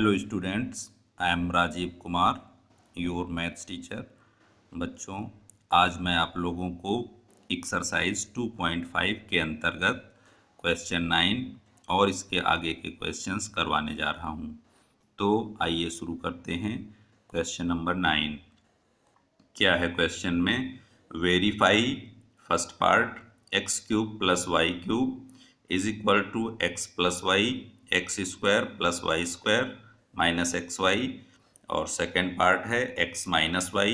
hello students I am Rajeev Kumar your maths teacher बच्चों आज मैं आप लोगों को एक्सरसाइज 2.5 के अंतर्गत क्वेश्चन नाइन और इसके आगे के क्वेश्चंस करवाने जा रहा हूं तो आइए शुरू करते हैं क्वेश्चन नंबर नाइन क्या है क्वेश्चन में verify first part X cube plus Y cube is equal to X plus Y X square plus Y square minus x Y और सेकेंड पार्ट है x minus Y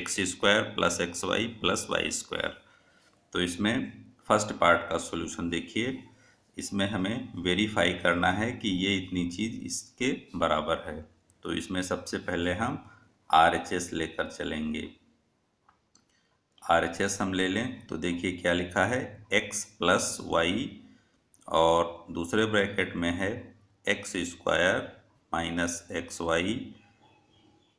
X square plus X Y plus Y square तो इसमें first part का solution देखिए इसमें हमें verify करना है कि ये इतनी चीज़ इसके बराबर है तो इसमें सबसे पहले हम आर एच एस लेकर चलेंगे आर एच एस हम ले लें तो देखिए क्या लिखा है एक्स प्लस वाई और दूसरे ब्रैकेट में है x square minus x Y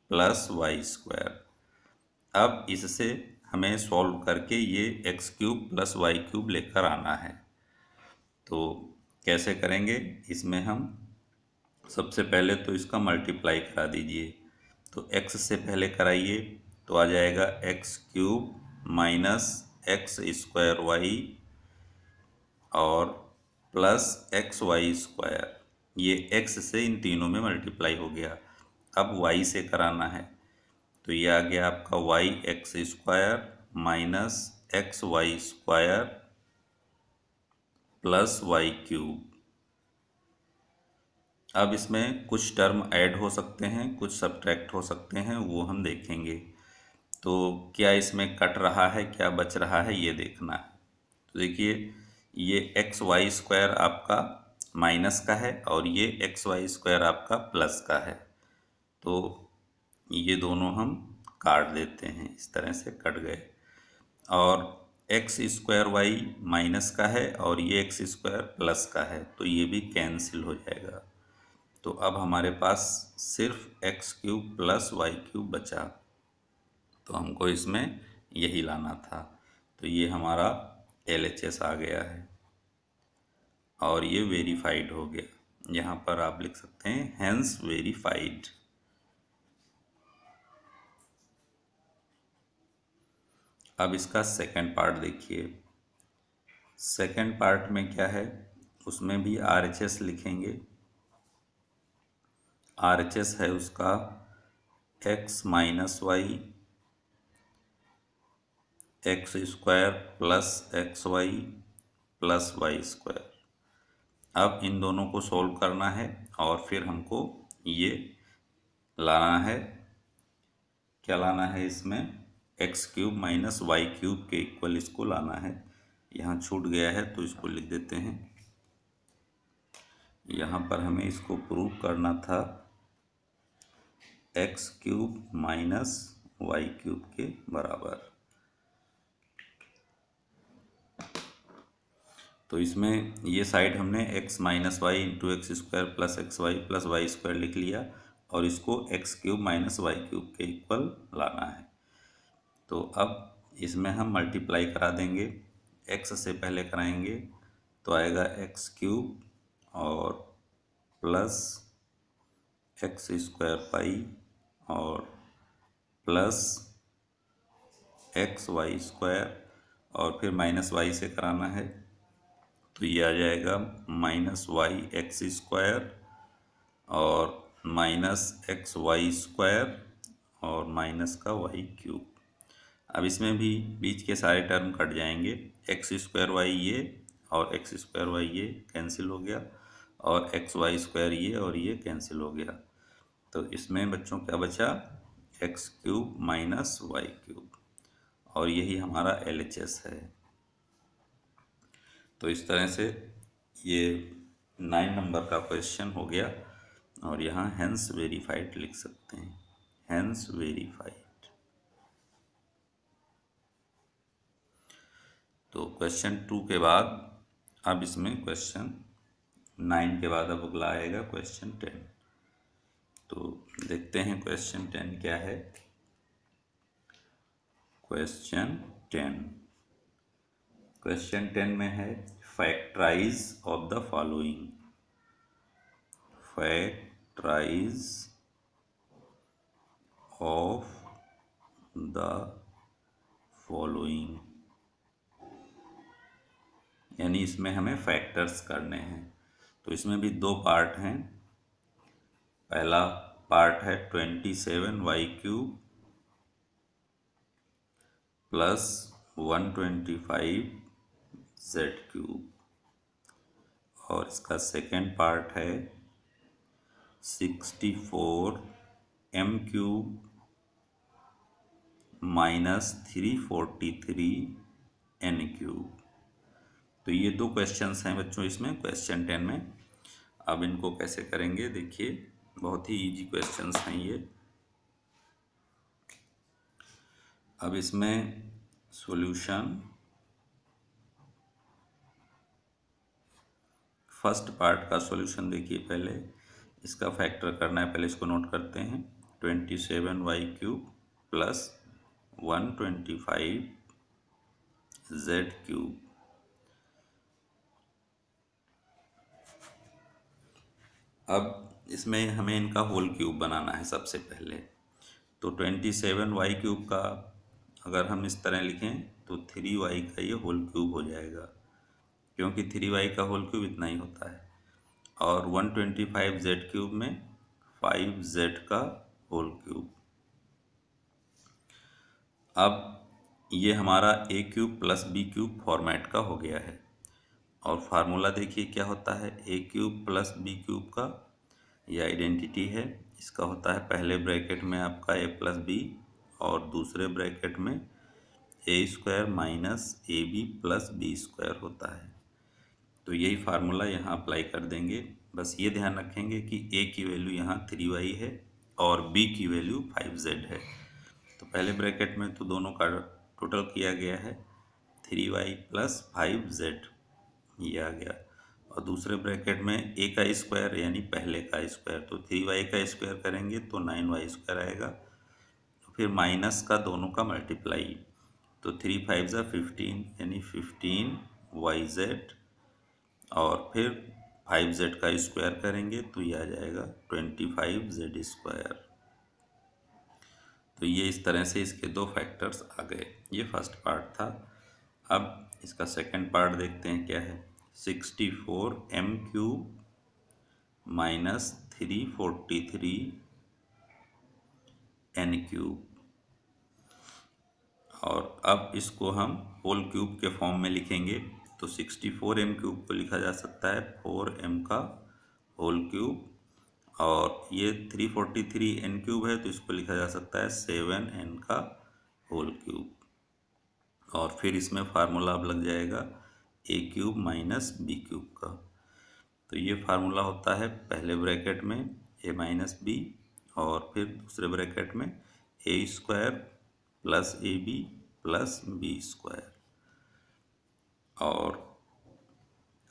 plus Y square अब इससे हमें सॉल्व करके ये X cube plus Y cube लेकर आना है तो कैसे करेंगे इसमें हम सबसे पहले तो इसका मल्टीप्लाई करा दीजिए तो एक्स से पहले कराइए तो आ जाएगा X cube minus X square Y और प्लस एक्स वाई स्क्वायर ये एक्स से इन तीनों में मल्टीप्लाई हो गया अब वाई से कराना है तो ये आ गया आपका Y X square minus x Y square plus Y cube अब इसमें कुछ टर्म ऐड हो सकते हैं कुछ सब्ट्रैक्ट हो सकते हैं वो हम देखेंगे तो क्या इसमें कट रहा है क्या बच रहा है ये देखना है तो देखिए ये एक्स वाई स्क्वायर आपका माइनस का है और ये एक्स वाई स्क्वायर आपका प्लस का है तो ये दोनों हम काट देते हैं इस तरह से कट गए और एक्स स्क्वायर वाई माइनस का है और ये एक्स स्क्वायर प्लस का है तो ये भी कैंसिल हो जाएगा तो अब हमारे पास सिर्फ X cube plus Y cube बचा तो हमको इसमें यही लाना था तो ये हमारा एल आ गया है और ये वेरीफाइड हो गया यहाँ पर आप लिख सकते हैं हैंस वेरीफाइड अब इसका सेकंड पार्ट देखिए सेकंड पार्ट में क्या है उसमें भी आर एच एस लिखेंगे आर एच एस है उसका X minus Y X square plus X Y plus Y square अब इन दोनों को सॉल्व करना है और फिर हमको ये लाना है क्या लाना है इसमें X cube minus Y cube के इक्वल इसको लाना है यहाँ छूट गया है तो इसको लिख देते हैं यहाँ पर हमें इसको प्रूव करना था X cube minus Y cube के बराबर तो इसमें ये साइड हमने x minus Y into X square plus X Y plus Y square लिख लिया और इसको X cube minus Y cube के इक्वल लाना है तो अब इसमें हम मल्टीप्लाई करा देंगे एक्स से पहले कराएंगे तो आएगा एक्स क्यूब और प्लस एक्स स्क्वायर पाई और प्लस एक्स वाई स्क्वायर और फिर माइनस वाई से कराना है तो ये आ जाएगा माइनस वाई एक्स स्क्वायर और माइनस एक्स वाई स्क्वायर और माइनस का वाई क्यूब अब इसमें भी बीच के सारे टर्म कट जाएंगे एक्स स्क्वायर वाई ये और एक्स स्क्वायर वाई ये कैंसिल हो गया और एक्स वाई स्क्वायर ये और ये कैंसिल हो गया तो इसमें बच्चों क्या बचा X cube minus Y cube और यही हमारा एल है तो इस तरह से ये नाइन नंबर का क्वेश्चन हो गया और यहाँ हैंस वेरीफाइड लिख सकते हैं हैंस वेरीफाइड तो क्वेश्चन टू के बाद अब इसमें क्वेश्चन नाइन के बाद अब अगला आएगा क्वेश्चन टेन तो देखते हैं क्वेश्चन टेन क्या है क्वेश्चन टेन क्वेश्चन टेन में है factorise of the following factorise of the following यानी इसमें हमें फैक्टर्स करने हैं तो इसमें भी दो पार्ट हैं पहला पार्ट है twenty seven Y cube plus one twenty five Z cube और इसका सेकेंड पार्ट है sixty four M cube minus three forty three N cube तो ये दो क्वेश्चंस हैं बच्चों इसमें क्वेश्चन टेन में अब इनको कैसे करेंगे देखिए बहुत ही इजी क्वेश्चंस हैं ये अब इसमें सॉल्यूशन फर्स्ट पार्ट का सॉल्यूशन देखिए पहले इसका फैक्टर करना है पहले इसको नोट करते हैं twenty seven Y cube plus one twenty five Z cube अब इसमें हमें इनका होल क्यूब बनाना है सबसे पहले तो ट्वेंटी सेवन वाई क्यूब का अगर हम इस तरह लिखें तो थ्री वाई का ये होल क्यूब हो जाएगा क्योंकि थ्री वाई का होल क्यूब इतना ही होता है और one twenty five Z cube में फाइव जेड का होल क्यूब अब ये हमारा A cube plus B cube format का हो गया है और फार्मूला देखिए क्या होता है ए क्यूब प्लस बी क्यूब का ये आइडेंटिटी है इसका होता है पहले ब्रैकेट में आपका ए प्लस बी और दूसरे ब्रैकेट में ए स्क्वायर माइनस ए बी प्लस बी स्क्वायर होता है तो यही फार्मूला यहाँ अप्लाई कर देंगे बस ये ध्यान रखेंगे कि ए की वैल्यू यहाँ थ्री वाई है और बी की वैल्यू फाइव जेड है तो पहले ब्रैकेट में तो दोनों का टोटल किया गया है three Y plus five Z ये आ गया और दूसरे ब्रैकेट में ए का स्क्वायर यानी पहले का स्क्वायर तो थ्री वाई का स्क्वायर करेंगे तो नाइन वाई स्क्वायर आएगा फिर माइनस का दोनों का मल्टीप्लाई तो थ्री फाइव ज़ा फिफ्टीन यानी फिफ्टीन वाई जेड और फिर फाइव जेड का स्क्वायर करेंगे तो ये आ जाएगा ट्वेंटी फाइव जेड स्क्वायर तो ये इस तरह से इसके दो फैक्टर्स आ गए ये फर्स्ट पार्ट था अब इसका सेकंड पार्ट देखते हैं क्या है sixty four M cube minus three forty three N cube और अब इसको हम होल क्यूब के फॉर्म में लिखेंगे तो सिक्सटी फोर एम क्यूब को लिखा जा सकता है फोर एम का होल क्यूब और ये three forty three N cube है तो इसको लिखा जा सकता है सेवन एन का होल क्यूब और फिर इसमें फार्मूला अब लग जाएगा A cube minus B cube का तो ये फार्मूला होता है पहले ब्रैकेट में ए माइनस बी और फिर दूसरे ब्रैकेट में ए square plus A B plus B square और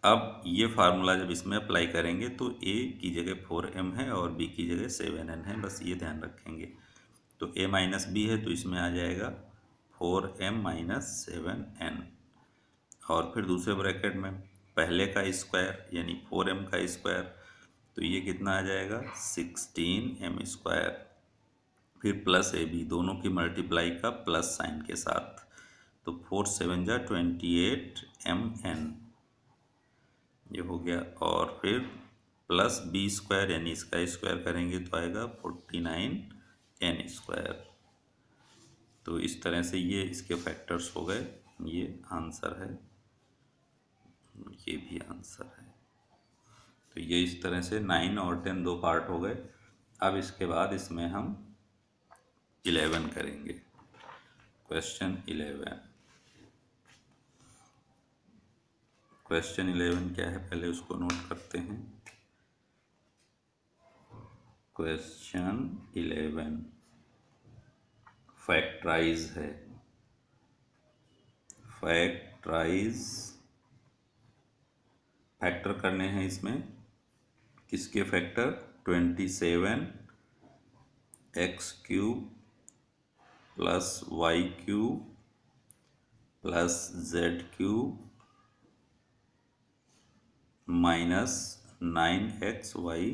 अब ये फार्मूला जब इसमें अप्लाई करेंगे तो ए की जगह फोर एम है और बी की जगह सेवन एन है बस ये ध्यान रखेंगे तो ए माइनस बी है तो इसमें आ जाएगा four M minus seven N और फिर दूसरे ब्रैकेट में पहले का स्क्वायर यानी फोर एम का स्क्वायर तो ये कितना आ जाएगा सिक्सटीन एम स्क्वायर फिर प्लस ए बी दोनों की मल्टीप्लाई का प्लस साइन के साथ तो फोर सेवन जा ट्वेंटी एट एम एन ये हो गया और फिर प्लस बी स्क्वायर यानी इसका स्क्वायर करेंगे तो आएगा फोर्टी नाइन एन स्क्वायर तो इस तरह से ये इसके फैक्टर्स हो गए ये आंसर है ये भी आंसर है तो ये इस तरह से नाइन और टेन दो पार्ट हो गए अब इसके बाद इसमें हम इलेवन करेंगे क्वेश्चन इलेवन क्वेश्चन इलेवन क्या है पहले उसको नोट करते हैं क्वेश्चन इलेवन फैक्ट्राइज है फैक्ट्राइज फैक्टर करने हैं इसमें किसके factor twenty seven X cube plus Y cube plus Z cube minus nine X Y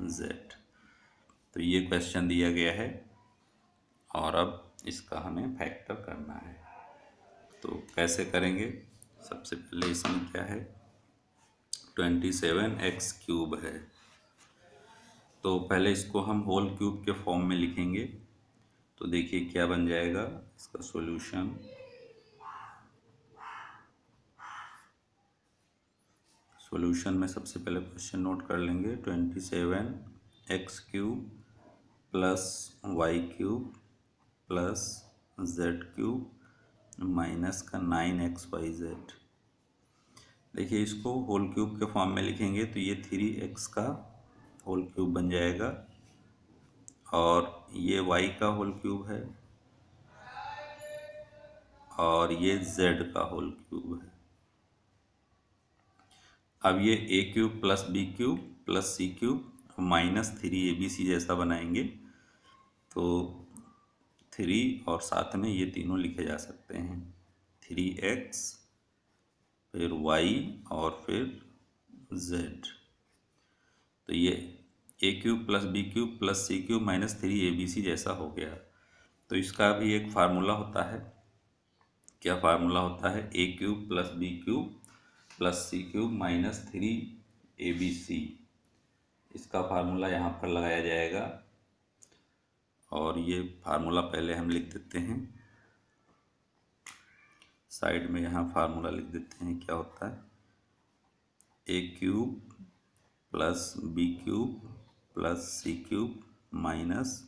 Z तो ये क्वेश्चन दिया गया है और अब इसका हमें फैक्टर करना है तो कैसे करेंगे सबसे पहले इसमें क्या है ट्वेंटी सेवन एक्स क्यूब है तो पहले इसको हम होल क्यूब के फॉर्म में लिखेंगे तो देखिए क्या बन जाएगा इसका सॉल्यूशन सोल्यूशन में सबसे पहले क्वेश्चन नोट कर लेंगे twenty seven X cube plus Y cube plus Z cube minus का नाइन एक्स वाई जेड देखिए इसको होल क्यूब के फॉर्म में लिखेंगे तो ये थ्री एक्स का होल क्यूब बन जाएगा और ये वाई का होल क्यूब है और ये जेड का होल क्यूब है अब ये A cube plus B cube plus C cube minus three A B C जैसा बनाएंगे तो थ्री और साथ में ये तीनों लिखे जा सकते हैं थ्री एक्स फिर वाई और फिर जेड तो ये A cube plus B cube plus C cube minus three A B C जैसा हो गया तो इसका भी एक फार्मूला होता है क्या फार्मूला होता है ए cube plus B cube plus C cube minus three A B c इसका फार्मूला यहाँ पर लगाया जाएगा और ये फार्मूला पहले हम लिख देते हैं साइड में यहाँ फार्मूला लिख देते हैं क्या होता है ए cube plus B cube plus C cube minus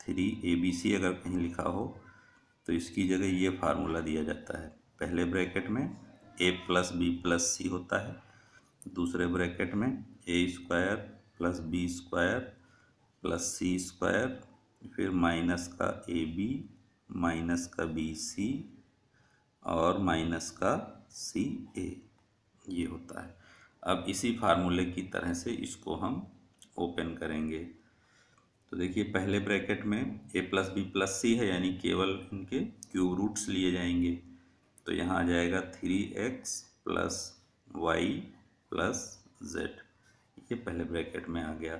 three A B c अगर कहीं लिखा हो तो इसकी जगह ये फार्मूला दिया जाता है पहले ब्रैकेट में a plus b plus c होता है दूसरे ब्रैकेट में ए square plus B square plus c square फिर माइनस का ए बी माइनस का बी सी और माइनस का सी ए ये होता है अब इसी फार्मूले की तरह से इसको हम ओपन करेंगे तो देखिए पहले ब्रैकेट में a plus b plus c है यानी केवल इनके क्यूब रूट्स लिए जाएंगे तो यहाँ आ जाएगा three x plus y plus z ये पहले ब्रैकेट में आ गया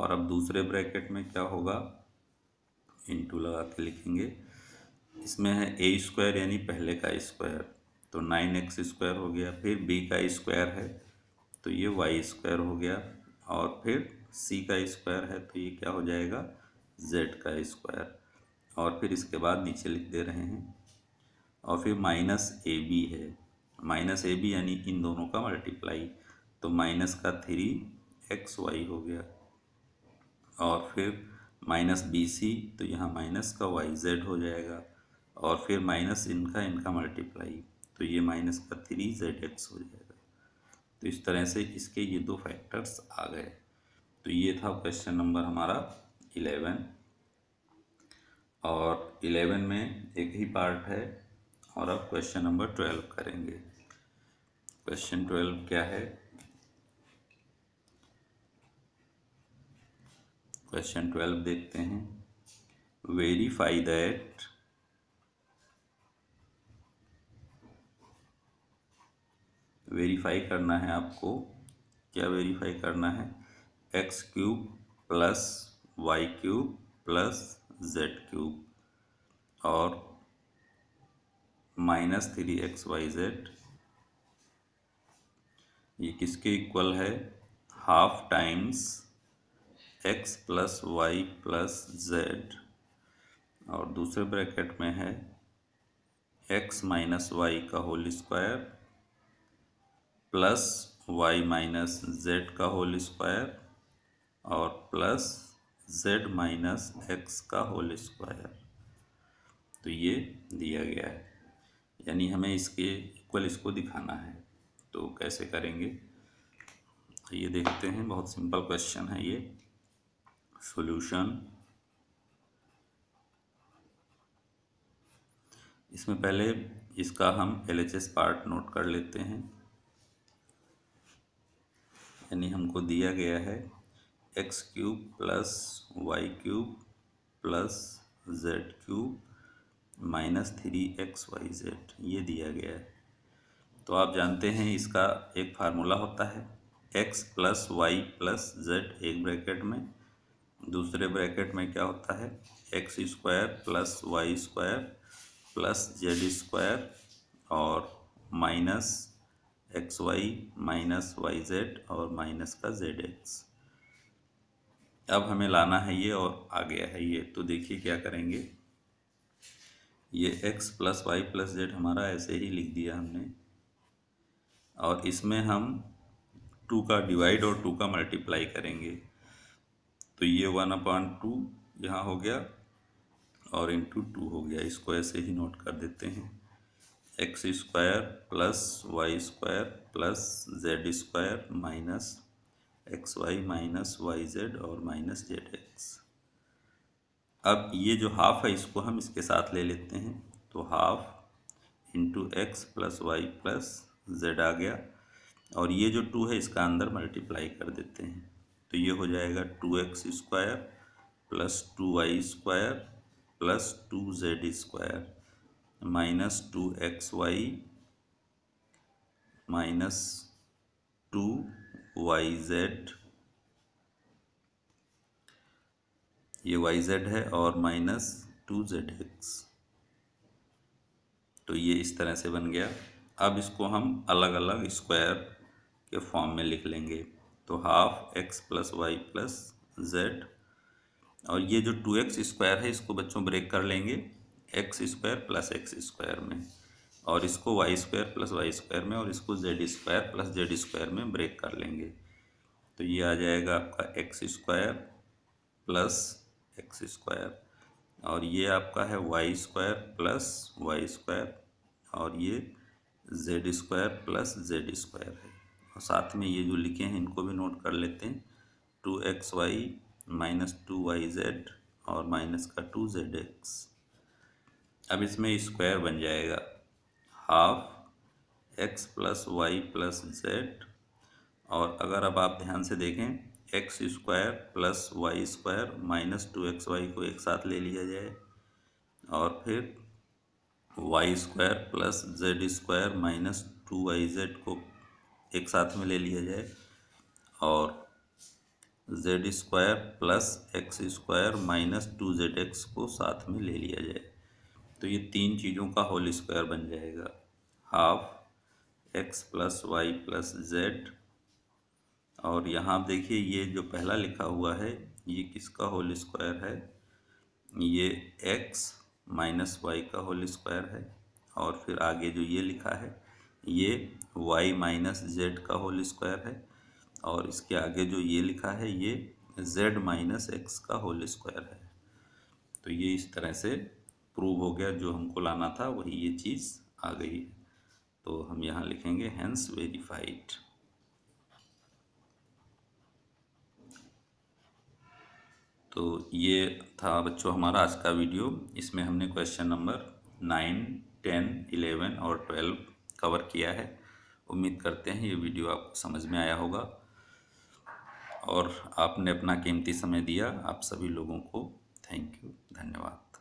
और अब दूसरे ब्रैकेट में क्या होगा इंटू लगा के लिखेंगे इसमें है ए स्क्वायर यानी पहले का स्क्वायर तो नाइन एक्स स्क्वायर हो गया फिर बी का स्क्वायर है तो ये वाई स्क्वायर हो गया और फिर सी का स्क्वायर है तो ये क्या हो जाएगा जेड का स्क्वायर और फिर इसके बाद नीचे लिख दे रहे हैं और फिर माइनस ए बी है माइनस ए बी यानी इन दोनों का मल्टीप्लाई तो माइनस का थ्री एक्स वाई हो गया और फिर माइनस बी सी तो यहाँ माइनस का वाई जेड हो जाएगा और फिर माइनस इनका इनका मल्टीप्लाई तो ये माइनस का थ्री जेड एक्स हो जाएगा तो इस तरह से इसके ये दो फैक्टर्स आ गए तो ये था क्वेश्चन नंबर हमारा इलेवन और इलेवन में एक ही पार्ट है और अब क्वेश्चन नंबर ट्वेल्व करेंगे क्वेश्चन ट्वेल्व क्या है क्वेश्चन ट्वेल्व देखते हैं वेरीफाई दैट वेरीफाई करना है आपको क्या वेरीफाई करना है x cube plus Y cube plus Z cube और minus three x Y z ये किसके इक्वल है half times x plus y plus z और दूसरे ब्रैकेट में है एक्स माइनस वाई का whole square plus y minus z का होल स्क्वायर और प्लस जेड माइनस एक्स का होल स्क्वायर तो ये दिया गया है यानी हमें इसके इक्वल इसको दिखाना है तो कैसे करेंगे ये देखते हैं बहुत सिंपल क्वेश्चन है ये सॉल्यूशन इसमें पहले इसका हम एल पार्ट नोट कर लेते हैं यानी हमको दिया गया है x cube plus Y cube plus Z cube minus three x Y z ये दिया गया है तो आप जानते हैं इसका एक फार्मूला होता है x plus y plus z एक ब्रैकेट में दूसरे ब्रैकेट में क्या होता है x square plus Y square plus z square और minus x y minus y Z और माइनस का जेड एक्स अब हमें लाना है ये और आ गया है ये तो देखिए क्या करेंगे ये x plus y plus z हमारा ऐसे ही लिख दिया हमने और इसमें हम टू का डिवाइड और टू का मल्टीप्लाई करेंगे तो ये वन अपॉन टू यहाँ हो गया और इंटू टू हो गया इसको ऐसे ही नोट कर देते हैं x square plus Y square plus z square minus x y minus y Z और माइनस जेड एक्स अब ये जो हाफ़ है इसको हम इसके साथ ले लेते हैं तो half into x plus y plus z आ गया और ये जो टू है इसका अंदर मल्टीप्लाई कर देते हैं तो ये हो जाएगा two x square plus two y square plus two z square minus two x y minus two y z ये वाई जेड है और माइनस टू जेड एक्स तो ये इस तरह से बन गया अब इसको हम अलग अलग स्क्वायर के फॉर्म में लिख लेंगे तो half x plus y plus z और ये जो टू एक्स स्क्वायर है इसको बच्चों ब्रेक कर लेंगे x square plus x square में और इसको y square plus Y square में और इसको z square plus z square में ब्रेक कर लेंगे तो ये आ जाएगा आपका x square plus x square और ये आपका है y square plus Y square और ये z square plus z square है और साथ में ये जो लिखे हैं इनको भी नोट कर लेते हैं two x y minus two y Z और माइनस का टू जेड एक्स अब इसमें स्क्वायर बन जाएगा half x plus y plus z और अगर अब आप ध्यान से देखें x square plus Y square minus two x y को एक साथ ले लिया जाए और फिर y square plus z square minus two y z को एक साथ में ले लिया जाए और Z square plus x square minus two z x को साथ में ले लिया जाए तो ये तीन चीज़ों का होल स्क्वायर बन जाएगा half x plus y plus z और यहाँ आप देखिए ये जो पहला लिखा हुआ है ये किसका होल स्क्वायर है ये एक्स माइनस वाई का होल स्क्वायर है और फिर आगे जो ये लिखा है ये वाई माइनस जेड का होल स्क्वायर है और इसके आगे जो ये लिखा है ये जेड माइनस एक्स का होल स्क्वायर है तो ये इस तरह से प्रूव हो गया जो हमको लाना था वही ये चीज़ आ गई है तो हम यहाँ लिखेंगे हैंस वेरीफाइड तो ये था बच्चों हमारा आज का वीडियो इसमें हमने question number nine ten eleven और ट्वेल्व कवर किया है उम्मीद करते हैं ये वीडियो आपको समझ में आया होगा और आपने अपना कीमती समय दिया आप सभी लोगों को थैंक यू धन्यवाद